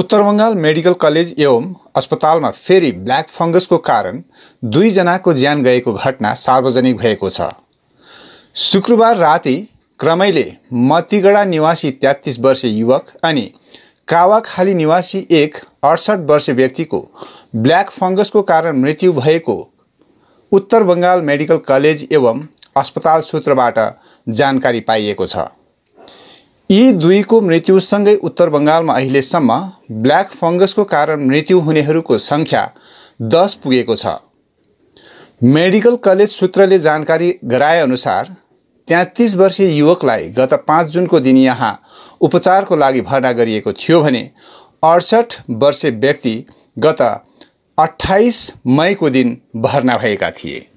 उत्तर Bengal medical college एवं अस्पतालमा फेरि ब्ल्याक फङ्गसको कारण दुईजनाको ज्यान गएको घटना सार्वजनिक भएको छ शुक्रबार राति क्रमैले मतिगढा निवासी तेत्तिस वर्षीय युवक अनि कावाखाली निवासी एक अडसठ वर्ष व्यक्तिको ब्ल्याक फङ्गसको कारण मृत्यु भएको उत्तर बङ्गाल मेडिकल कलेज एवं अस्पताल सूत्रबाट जानकारी पाइएको छ यी दुईको मृत्युसँगै उत्तर बङ्गालमा अहिलेसम्म ब्ल्याक फङ्गसको कारण मृत्यु हुनेहरूको सङ्ख्या दस पुगेको छ मेडिकल कलेज सूत्रले जानकारी गराएअनुसार तेत्तिस वर्षीय युवकलाई गत पाँच जुनको दिन यहाँ उपचारको लागि भर्ना गरिएको थियो भने अडसठ वर्षीय व्यक्ति गत अठाइस मईको दिन भर्ना भएका थिए